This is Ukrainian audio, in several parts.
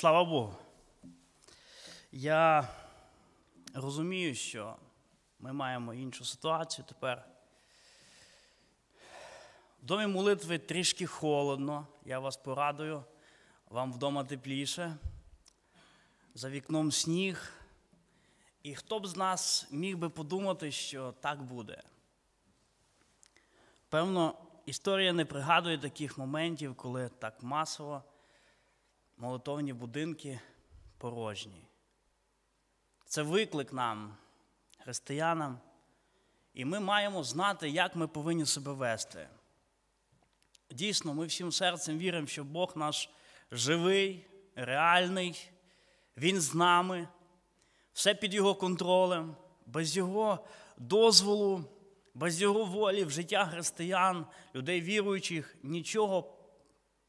Слава Богу. Я розумію, що ми маємо іншу ситуацію тепер. В домі молитви трішки холодно, я вас порадую, вам вдома тепліше. За вікном сніг. І хто б з нас міг би подумати, що так буде? Певно, історія не пригадує таких моментів, коли так масово молитовні будинки порожні. Це виклик нам, християнам, і ми маємо знати, як ми повинні себе вести. Дійсно, ми всім серцем віримо, що Бог наш живий, реальний, Він з нами, все під Його контролем, без Його дозволу, без Його волі в життя християн, людей віруючих, нічого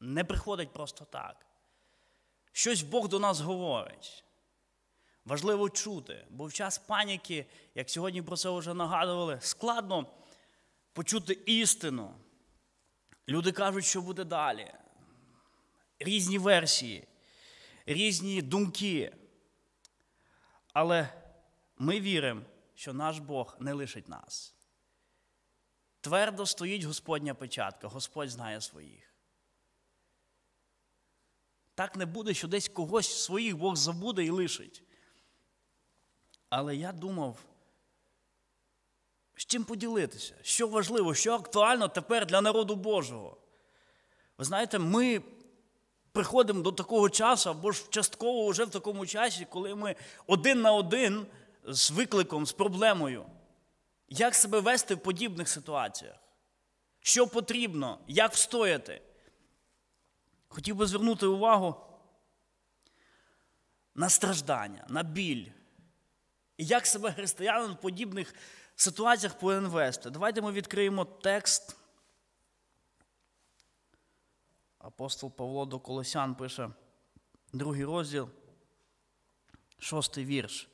не приходить просто так. Щось Бог до нас говорить. Важливо чути, бо в час паніки, як сьогодні про це вже нагадували, складно почути істину. Люди кажуть, що буде далі. Різні версії, різні думки. Але ми віримо, що наш Бог не лишить нас. Твердо стоїть Господня печатка, Господь знає своїх. Так не буде, що десь когось своїх Бог забуде і лишить. Але я думав, з чим поділитися, що важливо, що актуально тепер для народу Божого. Ви знаєте, ми приходимо до такого часу, або ж частково вже в такому часі, коли ми один на один з викликом, з проблемою. Як себе вести в подібних ситуаціях? Що потрібно, як встояти? Хотів би звернути увагу на страждання, на біль. І як себе християнин в подібних ситуаціях повинен вести? Давайте ми відкриємо текст. Апостол Павло до Колосян пише другий розділ, шостий вірш.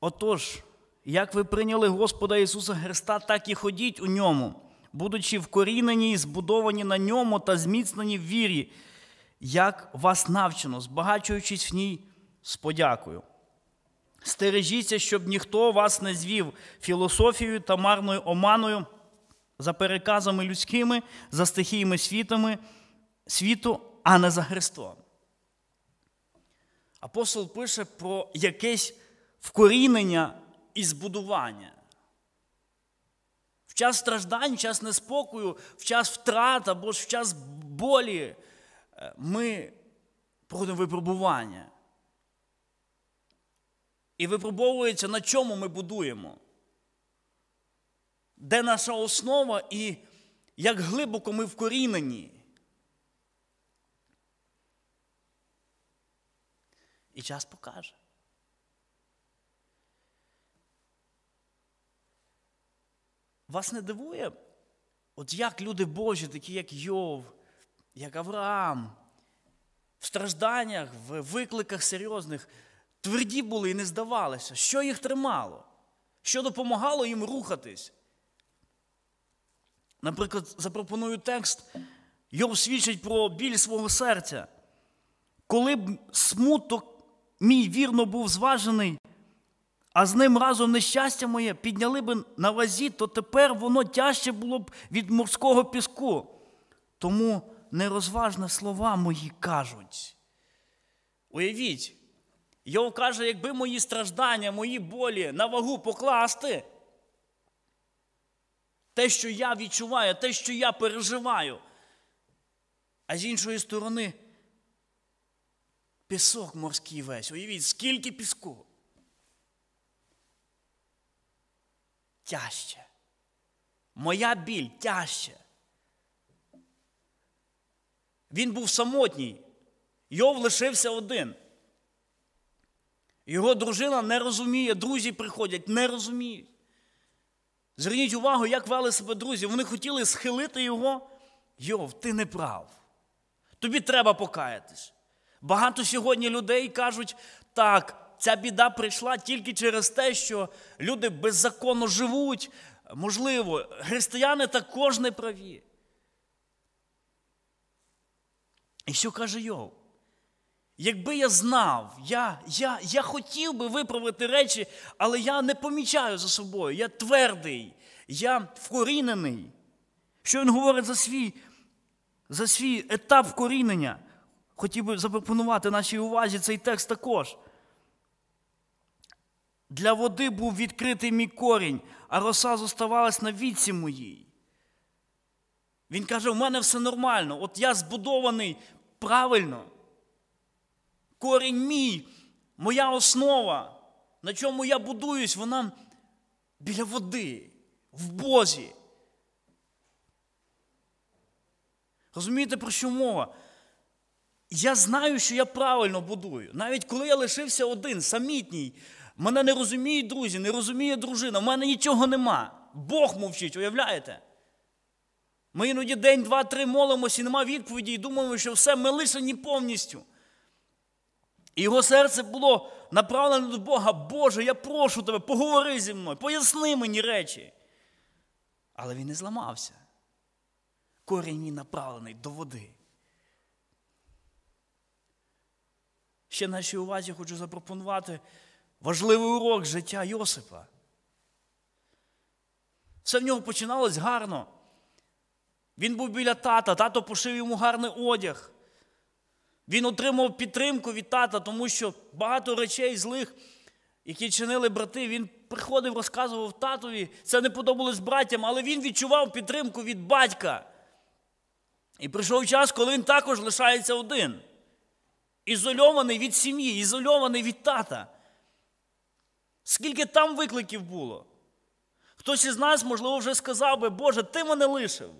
Отож, як ви прийняли Господа Ісуса Христа, так і ходіть у ньому будучи вкорінені і збудовані на ньому та зміцнені в вірі, як вас навчено, збагачуючись в ній з подякою. Стережіться, щоб ніхто вас не звів філософією та марною оманою, за переказами людськими, за стихіями світами, світу, а не за Христом. Апостол пише про якесь вкорінення і збудування час страждань, в час неспокою, в час втрат або ж в час болі е, ми проходимо випробування. І випробовується, на чому ми будуємо, де наша основа і як глибоко ми вкорінені. І час покаже. Вас не дивує, от як люди Божі, такі як Йов, як Авраам, в стражданнях, в викликах серйозних, тверді були і не здавалися, що їх тримало, що допомагало їм рухатись. Наприклад, запропоную текст, Йов свідчить про біль свого серця. Коли б смуток мій вірно був зважений, а з ним разом нещастя моє підняли би на вазі, то тепер воно тяжче було б від морського піску. Тому нерозважне слова мої кажуть. Уявіть, Йов каже, якби мої страждання, мої болі на вагу покласти, те, що я відчуваю, те, що я переживаю. А з іншої сторони, пісок морський весь. Уявіть, скільки піску. тяжче. Моя біль тяжче. Він був самотній, Йов лишився один. Його дружина не розуміє, друзі приходять, не розуміють. Зверніть увагу, як вели себе друзі. Вони хотіли схилити його. Йов, ти не прав. Тобі треба покаятись. Багато сьогодні людей кажуть, так, ця біда прийшла тільки через те, що люди беззаконно живуть. Можливо, християни також не праві. І що каже Йов? Якби я знав, я я, я хотів би виправити речі, але я не помічаю за собою. Я твердий, я вкорінений. Що він говорить за свій, за свій етап вкорінення? Хотів би запропонувати нашій увазі цей текст також. Для води був відкритий мій корінь, а роса зоставалась на віці моїй. Він каже: у мене все нормально, от я збудований правильно. Корінь мій, моя основа, на чому я будуюсь, вона біля води, в Бозі. Розумієте, про що мова? Я знаю, що я правильно будую. Навіть коли я лишився один, самітній. Мене не розуміють друзі, не розуміє дружина, в мене нічого нема. Бог мовчить, уявляєте? Ми іноді день, два, три молимося і нема відповіді, і думаємо, що все ми лишені повністю. І його серце було направлено до Бога. Боже, я прошу тебе, поговори зі мною, поясни мені речі. Але він не зламався. Корінь мій направлений до води. Ще нашій увазі хочу запропонувати важливий урок життя Йосипа. Все в нього починалось гарно. Він був біля тата, тато пошив йому гарний одяг. Він отримав підтримку від тата, тому що багато речей злих, які чинили брати, він приходив, розказував татові. Це не подобалось братям, але він відчував підтримку від батька. І прийшов час, коли він також лишається один. Ізольований від сім'ї, ізольований від тата. Скільки там викликів було? Хтось із нас, можливо, вже сказав би, Боже, ти мене лишив.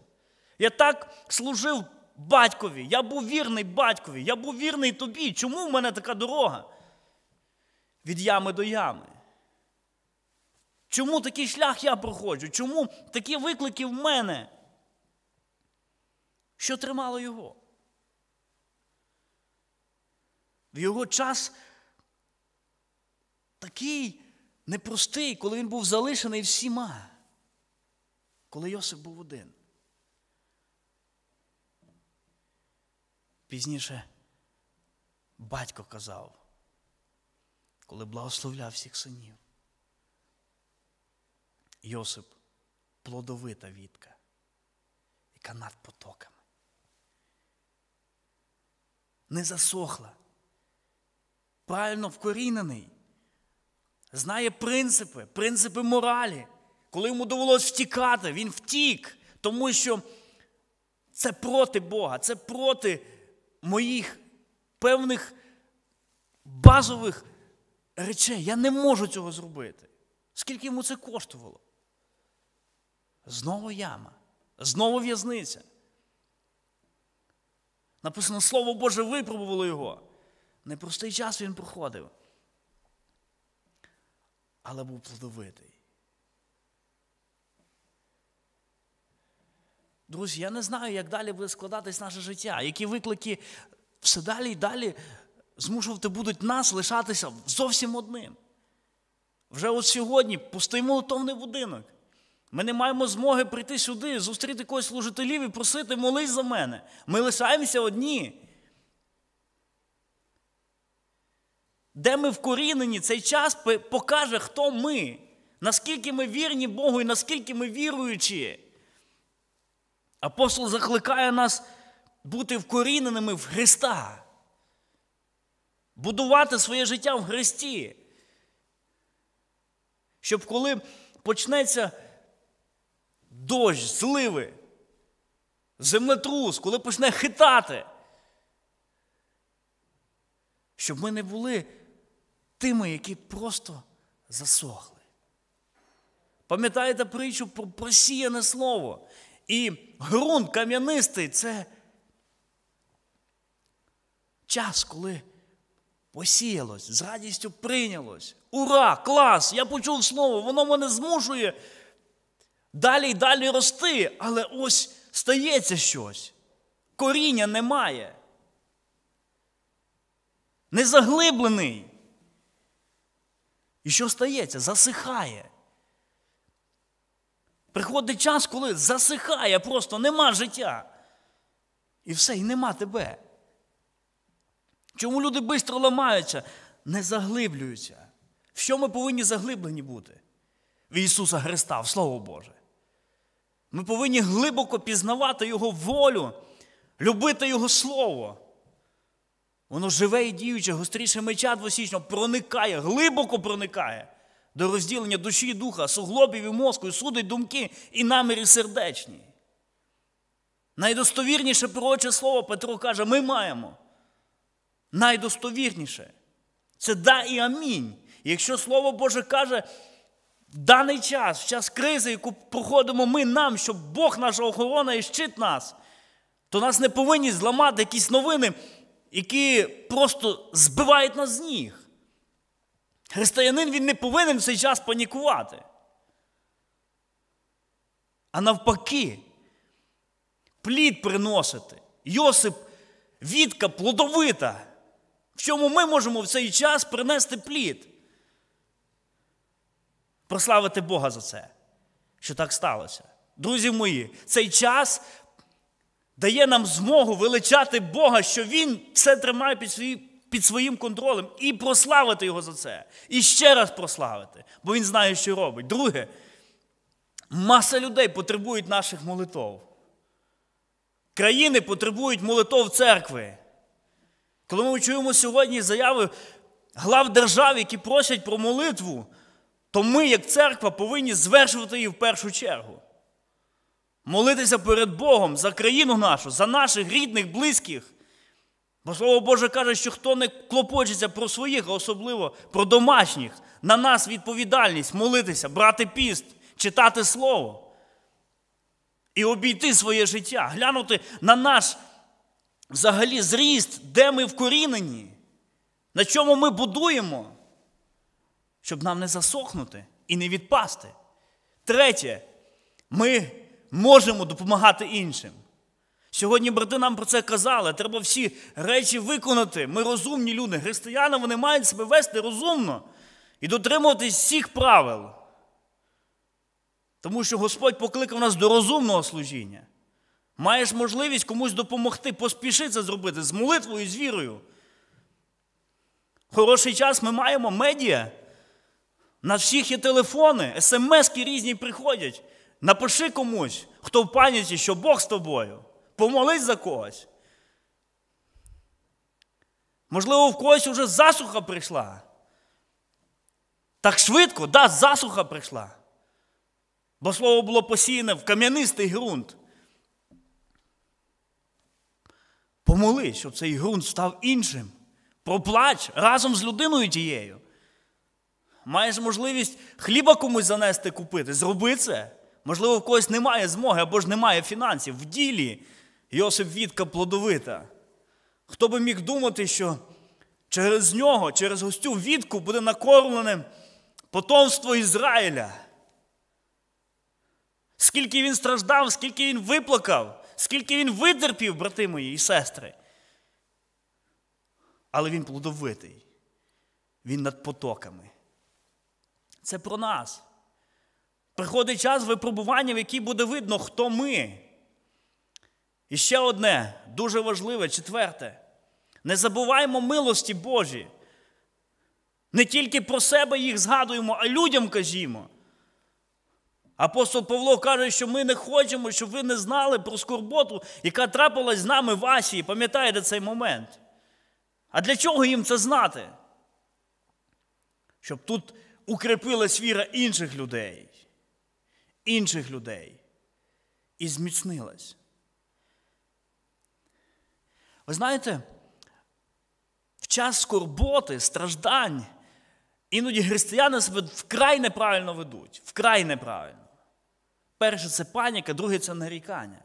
Я так служив батькові, я був вірний батькові, я був вірний тобі. Чому в мене така дорога? Від ями до ями. Чому такий шлях я проходжу? Чому такі виклики в мене? Що тримало його? В його час такий непростий, коли він був залишений всіма, коли Йосип був один. Пізніше батько казав, коли благословляв всіх синів. Йосип плодовита відка, яка над потоками. Не засохла, правильно вкорінений знає принципи, принципи моралі. Коли йому довелося втікати, він втік, тому що це проти Бога, це проти моїх певних базових речей. Я не можу цього зробити. Скільки йому це коштувало? Знову яма, знову в'язниця. Написано, Слово Боже, випробувало його. Непростий час він проходив але був плодовитий. Друзі, я не знаю, як далі буде складатись наше життя, які виклики все далі і далі змушувати будуть нас лишатися зовсім одним. Вже от сьогодні пустий молотовний будинок. Ми не маємо змоги прийти сюди, зустріти когось служителів і просити молись за мене. Ми лишаємося одні. де ми вкорінені, цей час покаже, хто ми, наскільки ми вірні Богу і наскільки ми віруючі. Апостол закликає нас бути вкоріненими в Христа, будувати своє життя в Христі. Щоб коли почнеться дощ, зливи, землетрус, коли почне хитати, щоб ми не були тими, які просто засохли. Пам'ятаєте притчу про просіяне слово? І ґрунт кам'янистий це час, коли посіялось, з радістю прийнялось. Ура! Клас! Я почув слово, воно мене змушує далі й далі рости, але ось стається щось. Коріння немає. Не заглиблений. І що стається? Засихає. Приходить час, коли засихає, просто нема життя. І все, і нема тебе. Чому люди швидко ламаються, не заглиблюються? В що ми повинні заглиблені бути? В Ісуса Христа, в Слово Боже. Ми повинні глибоко пізнавати Його волю, любити Його Слово. Воно живе і діюче, гостріше меча двосічно, проникає, глибоко проникає до розділення душі і духа, суглобів і мозку, і судить думки і наміри сердечні. Найдостовірніше пророче слово Петро каже, ми маємо. Найдостовірніше. Це да і амінь. Якщо Слово Боже каже, в даний час, в час кризи, яку проходимо ми нам, щоб Бог наша охорона і щит нас, то нас не повинні зламати якісь новини які просто збивають нас з ніг. Християнин він не повинен в цей час панікувати. А навпаки, плід приносити. Йосип відка плодовита, в чому ми можемо в цей час принести плід. Прославити Бога за це, що так сталося. Друзі мої, цей час дає нам змогу величати Бога, що Він все тримає під свої, під своїм контролем, і прославити Його за це. І ще раз прославити, бо Він знає, що робить. Друге, маса людей потребують наших молитов. Країни потребують молитов церкви. Коли ми чуємо сьогодні заяви глав держав, які просять про молитву, то ми, як церква, повинні звершувати її в першу чергу молитися перед Богом за країну нашу, за наших рідних, близьких. Бо слово Боже каже, що хто не клопочеться про своїх, а особливо про домашніх, на нас відповідальність молитися, брати піст, читати слово і обійти своє життя, глянути на наш взагалі зріст, де ми вкорінені, на чому ми будуємо, щоб нам не засохнути і не відпасти. Третє, ми можемо допомагати іншим. Сьогодні брати нам про це казали. Треба всі речі виконати. Ми розумні люди. Християни вони мають себе вести розумно і дотримуватись всіх правил. Тому що Господь покликав нас до розумного служіння. Маєш можливість комусь допомогти, поспіши це зробити з молитвою, з вірою. Хороший час ми маємо медіа. На всіх є телефони, смски різні приходять. Напиши комусь, хто в пам'яті, що Бог з тобою. Помолись за когось. Можливо, в когось уже засуха прийшла. Так швидко, да, засуха прийшла. Бо слово було посіяне в кам'янистий ґрунт. Помолись, щоб цей ґрунт став іншим. Проплач разом з людиною тією. Маєш можливість хліба комусь занести купити. Зроби це. Можливо, в когось немає змоги або ж немає фінансів. В ділі Йосип Вітка плодовита. Хто би міг думати, що через нього, через гостю Вітку буде накормлене потомство Ізраїля? Скільки він страждав, скільки він виплакав, скільки він витерпів, брати мої і сестри. Але він плодовитий, він над потоками. Це про нас. Приходить час випробування, в якій буде видно, хто ми. І ще одне, дуже важливе, четверте. Не забуваймо милості Божі. Не тільки про себе їх згадуємо, а людям кажімо. Апостол Павло каже, що ми не хочемо, щоб ви не знали про скорботу, яка трапилась з нами в Асії. Пам'ятаєте цей момент? А для чого їм це знати? Щоб тут укріпилась віра інших людей інших людей і зміцнилась. Ви знаєте, в час скорботи, страждань, іноді християни себе вкрай неправильно ведуть, вкрай неправильно. Перше це паніка, друге це нарікання.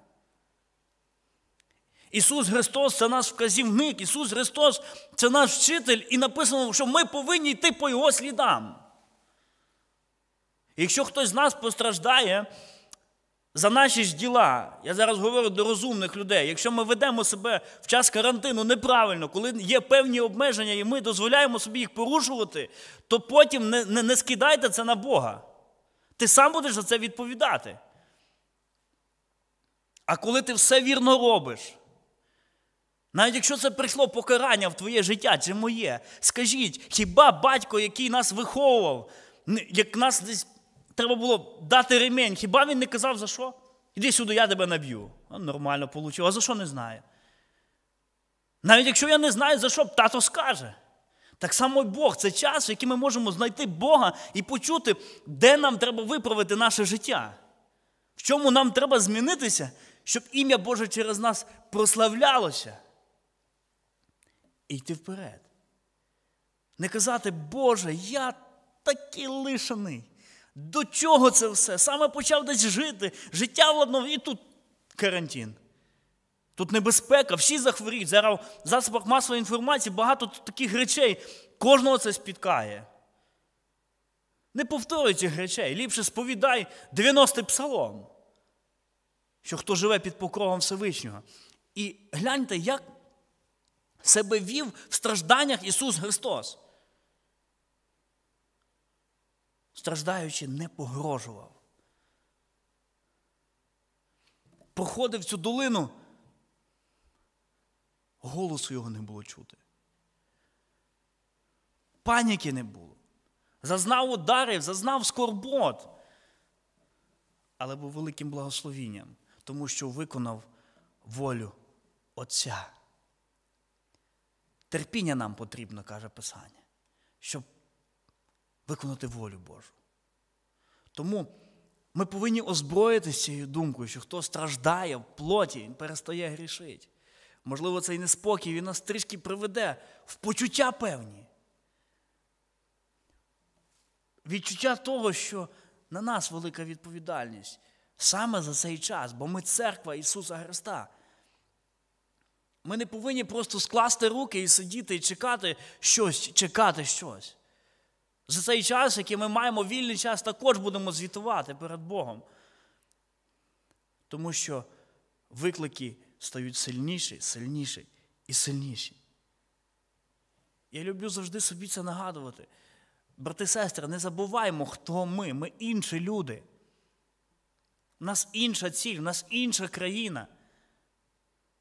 Ісус Христос це наш вказівник, Ісус Христос це наш вчитель, і написано, що ми повинні йти по Його слідам. Якщо хтось з нас постраждає за наші ж діла, я зараз говорю до розумних людей, якщо ми ведемо себе в час карантину неправильно, коли є певні обмеження, і ми дозволяємо собі їх порушувати, то потім не, не, не скидайте це на Бога. Ти сам будеш за це відповідати. А коли ти все вірно робиш, навіть якщо це прийшло покарання в твоє життя чи моє, скажіть, хіба батько, який нас виховував, як нас десь треба було дати ремінь. Хіба він не казав за що? Іди сюди, я тебе наб'ю. Ну, нормально получив, а за що не знаю? Навіть якщо я не знаю, за що тато скаже. Так само і Бог це час, в який ми можемо знайти Бога і почути, де нам треба виправити наше життя, в чому нам треба змінитися, щоб ім'я Боже через нас прославлялося. І йти вперед. Не казати, Боже, я такий лишений. До чого це все? Саме почав десь жити, життя владнов, і тут карантин. Тут небезпека, всі захворіють. Зараз в засобах масової інформації багато таких речей. Кожного це спіткає. Не повторюй цих речей. Ліпше сповідай 90-й псалом, що хто живе під покровом Всевишнього. І гляньте, як себе вів в стражданнях Ісус Христос. страждаючи, не погрожував. Проходив цю долину, голосу його не було чути. Паніки не було. Зазнав ударів, зазнав скорбот, але був великим благословінням, тому що виконав волю Отця. Терпіння нам потрібно, каже Писання, щоб виконати волю Божу. Тому ми повинні озброїтися цією думкою, що хто страждає в плоті, він перестає грішити. Можливо, цей неспокій він нас трішки приведе в почуття певні. Відчуття того, що на нас велика відповідальність саме за цей час, бо ми церква Ісуса Христа. Ми не повинні просто скласти руки і сидіти і чекати щось, чекати щось. За цей час, який ми маємо вільний час, також будемо звітувати перед Богом. Тому що виклики стають сильніші, сильніші і сильніші. Я люблю завжди собі це нагадувати. Брати і сестри, не забуваймо, хто ми. Ми інші люди. У нас інша ціль, у нас інша країна,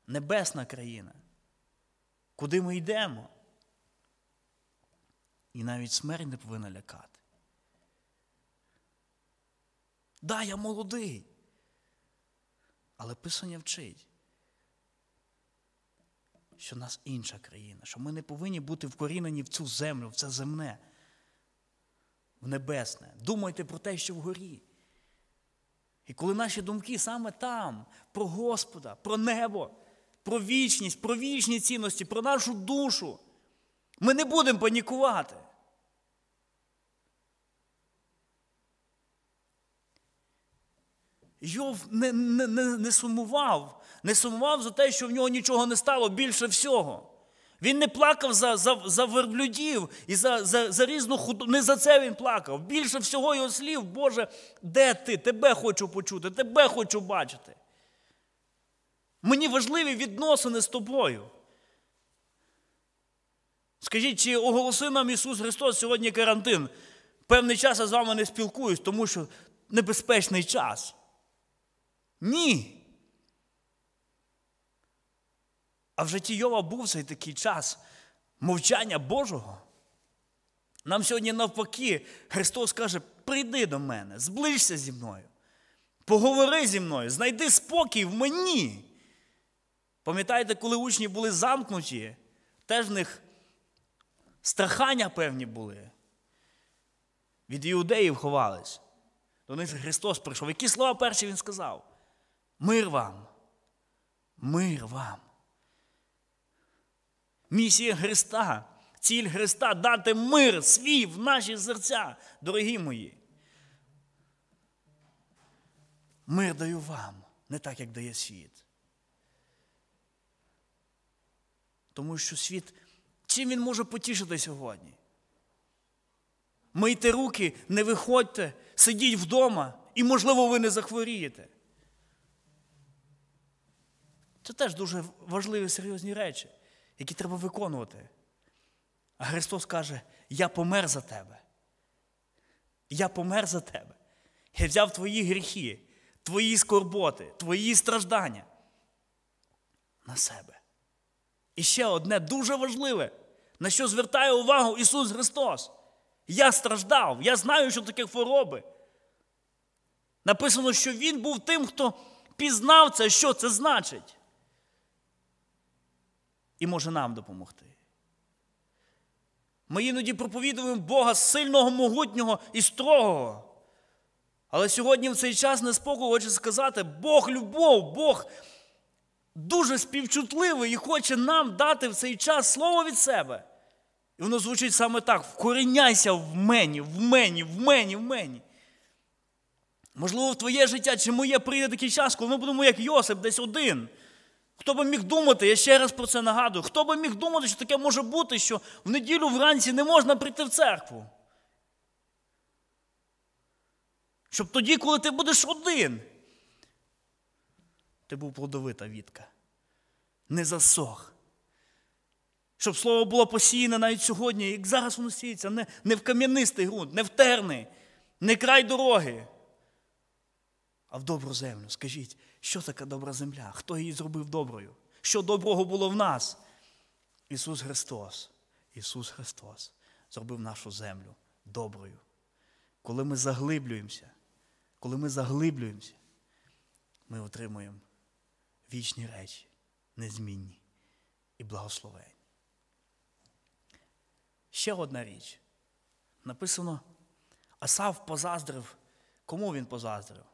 небесна країна. Куди ми йдемо? І навіть смерть не повинна лякати. Да, я молодий. Але Писання вчить, що в нас інша країна, що ми не повинні бути вкорінені в цю землю, в це земне, в небесне. Думайте про те, що вгорі. І коли наші думки саме там, про Господа, про небо, про вічність, про вічні цінності, про нашу душу. Ми не будемо панікувати. Йов не не, не, не сумував, не сумував за те, що в нього нічого не стало більше всього. Він не плакав за за, за верблюдів і за за, за різну худу. Не за це він плакав. Більше всього його слів, Боже, де ти? Тебе хочу почути, тебе хочу бачити. Мені важливі відносини з тобою. Скажіть, чи оголосив нам Ісус Христос сьогодні карантин? Певний час я з вами не спілкуюсь, тому що небезпечний час. Ні. А в житті Йова був цей такий час мовчання Божого. Нам сьогодні навпаки, Христос каже: прийди до мене, зближся зі мною, поговори зі мною, знайди спокій в мені. Пам'ятаєте, коли учні були замкнуті, теж в них Страхання певні були. Від іудеїв ховались. До них Христос прийшов. Які слова перші Він сказав? Мир вам. Мир вам. Місія Христа, ціль Христа дати мир свій в наші серця, дорогі мої. Мир даю вам, не так, як дає світ. Тому що світ Чим він може потішити сьогодні? Мийте руки, не виходьте, сидіть вдома, і, можливо, ви не захворієте. Це теж дуже важливі серйозні речі, які треба виконувати. А Христос каже: Я помер за тебе. Я помер за тебе. Я взяв твої гріхи, твої скорботи, твої страждання на себе. І ще одне дуже важливе на що звертає увагу Ісус Христос. Я страждав, я знаю, що таке хвороби. Написано, що Він був тим, хто пізнав це, що це значить. І може нам допомогти. Ми іноді проповідуємо Бога сильного, могутнього і строгого. Але сьогодні в цей час неспокою хоче сказати, Бог любов, Бог дуже співчутливий і хоче нам дати в цей час слово від себе. І воно звучить саме так: вкоріняйся в мені, в мені, в мені, в мені. Можливо, в твоє життя чи моє прийде такий час, коли ми будемо, як Йосип, десь один. Хто би міг думати, я ще раз про це нагадую, хто би міг думати, що таке може бути, що в неділю вранці не можна прийти в церкву? Щоб тоді, коли ти будеш один, ти був плодовита вітка. Не засох щоб слово було посіяне навіть сьогодні, як зараз воно сіється, не, не в кам'янистий ґрунт, не в терни, не край дороги, а в добру землю. Скажіть, що таке добра земля? Хто її зробив доброю? Що доброго було в нас? Ісус Христос, Ісус Христос зробив нашу землю доброю. Коли ми заглиблюємося, коли ми заглиблюємося, ми отримуємо вічні речі, незмінні і благословені. Ще одна річ. Написано, Асав позаздрив. Кому він позаздрив?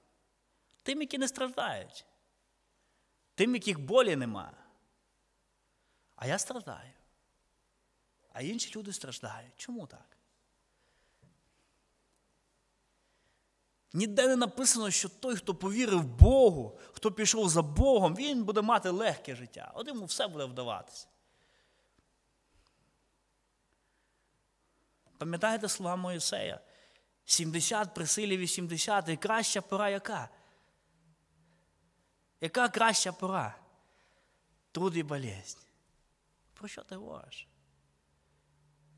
Тим, які не страждають, тим, яких болі нема. А я страждаю. А інші люди страждають. Чому так? Ніде не написано, що той, хто повірив Богу, хто пішов за Богом, він буде мати легке життя. От йому все буде вдаватися. Пам'ятаєте слова Моїсея? 70 при силі 80. І краща пора яка? Яка краща пора? Труд і болезнь. Про що ти говориш?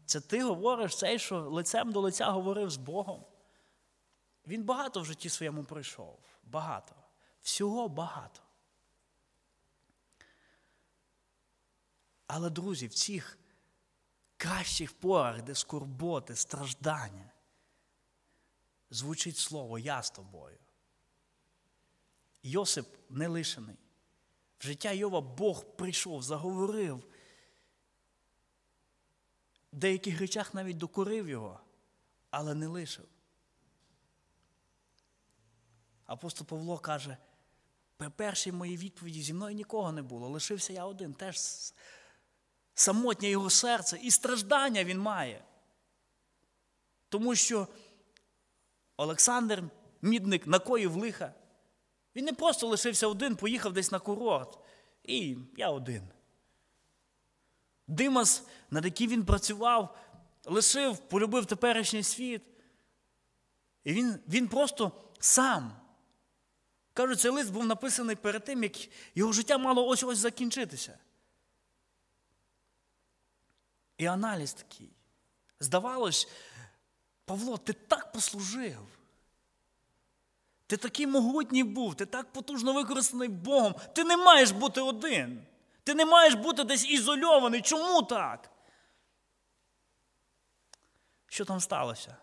Це ти говориш цей, що лицем до лиця говорив з Богом. Він багато в житті своєму прийшов. Багато. Всього багато. Але, друзі, в цих кращих порах, де скорботи, страждання, звучить слово Я з тобою. Йосип не лишений. В життя Йова Бог прийшов, заговорив. В деяких речах навіть докорив його, але не лишив. Апостол Павло каже, при першій моїй відповіді зі мною нікого не було, лишився я один, теж самотнє його серце, і страждання він має. Тому що Олександр мідник накоїв лиха. Він не просто лишився один, поїхав десь на курорт. І я один. Димас, над яким він працював, лишив, полюбив теперішній світ. І він він просто сам. Кажуть, цей лист був написаний перед тим, як його життя мало ось ось закінчитися. І аналіз такий. Здавалось, Павло, ти так послужив. Ти такий могутній був, ти так потужно використаний Богом. Ти не маєш бути один. Ти не маєш бути десь ізольований. Чому так? Що там сталося?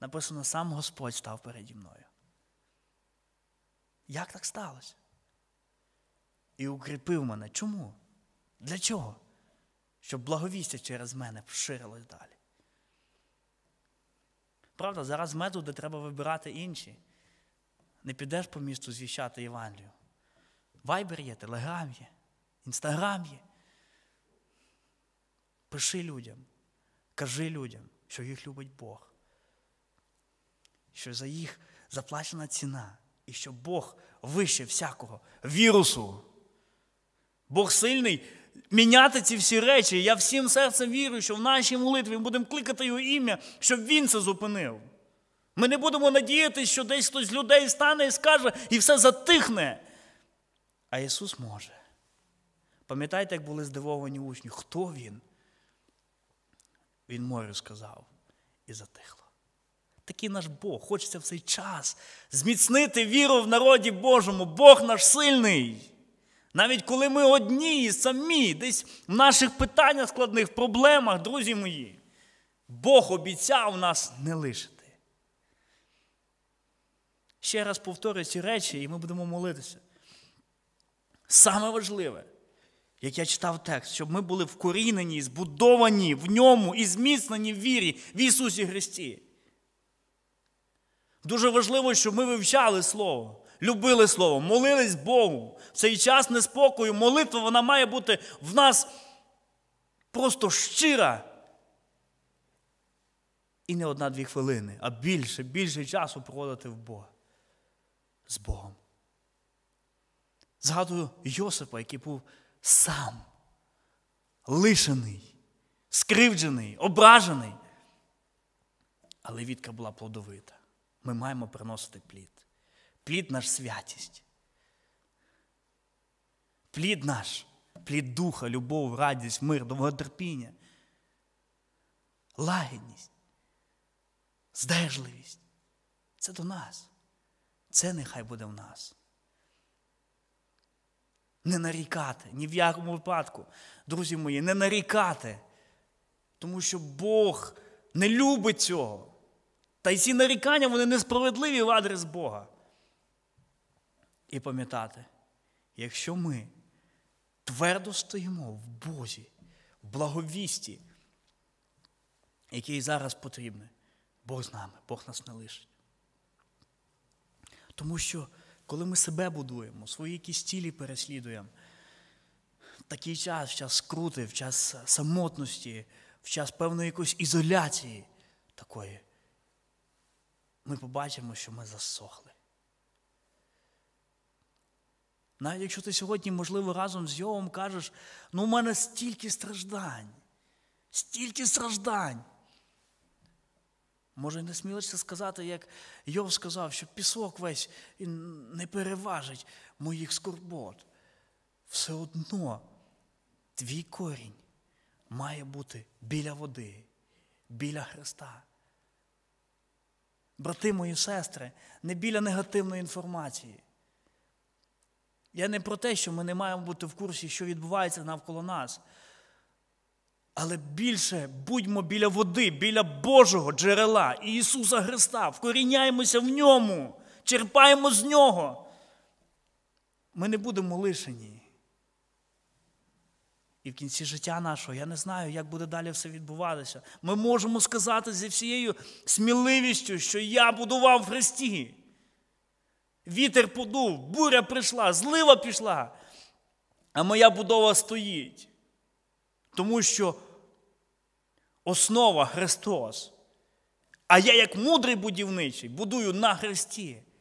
Написано, сам Господь став переді мною. Як так сталося? І укріпив мене. Чому? Для чого? щоб благовістя через мене поширилось далі. Правда, зараз методи треба вибирати інші. Не підеш по місту звіщати Євангелію. Вайбер є, телеграм є, інстаграм є. Пиши людям, кажи людям, що їх любить Бог, що за їх заплачена ціна і що Бог вище всякого вірусу. Бог сильний міняти ці всі речі. Я всім серцем вірю, що в нашій молитві ми будемо кликати його ім'я, щоб він це зупинив. Ми не будемо надіятися, що десь хтось з людей стане і скаже, і все затихне. А Ісус може. Пам'ятаєте, як були здивовані учні? Хто Він? Він морю сказав і затихло. Такий наш Бог. Хочеться в цей час зміцнити віру в народі Божому. Бог наш сильний. Навіть коли ми одні і самі, десь в наших питаннях складних, проблемах, друзі мої, Бог обіцяв нас не лишити. Ще раз повторюю ці речі, і ми будемо молитися. Саме важливе, як я читав текст, щоб ми були вкорінені, збудовані в ньому і зміцнені в вірі в Ісусі Христі. Дуже важливо, щоб ми вивчали Слово любили Слово, молились Богу. В цей час неспокою, молитва вона має бути в нас просто щира. І не одна-дві хвилини, а більше, більше часу проводити в Бога. З Богом. Згадую Йосипа, який був сам лишений, скривджений, ображений. Але відка була плодовита. Ми маємо приносити плід. Плід наш святість. Плід наш, плід духа, любов, радість, мир, довготерпіння, лагідність, здержливість. Це до нас. Це нехай буде в нас. Не нарікати ні в якому випадку, друзі мої, не нарікати. Тому що Бог не любить цього. Та й ці нарікання вони несправедливі в адрес Бога і пам'ятати, якщо ми твердо стоїмо в Бозі, в благовісті, який зараз потрібний, Бог з нами, Бог нас не лишить. Тому що, коли ми себе будуємо, свої якісь цілі переслідуємо, такий час, в час скрути, в час самотності, в час певної якоїсь ізоляції такої, ми побачимо, що ми засохли. Навіть якщо ти сьогодні, можливо, разом з Йовом кажеш, ну в мене стільки страждань, стільки страждань. Може, не смілишся сказати, як Йов сказав, що пісок весь не переважить моїх скорбот. Все одно твій корінь має бути біля води, біля Христа. Брати мої сестри, не біля негативної інформації. Я не про те, що ми не маємо бути в курсі, що відбувається навколо нас. Але більше будьмо біля води, біля Божого джерела Ісуса Христа, вкоріняємося в ньому, черпаємо з Нього. Ми не будемо лишені. І в кінці життя нашого я не знаю, як буде далі все відбуватися. Ми можемо сказати зі всією сміливістю, що я будував в Христі. Вітер подув, буря прийшла, злива пішла, а моя будова стоїть. Тому що основа Христос. А я, як мудрий будівничий, будую на Христі.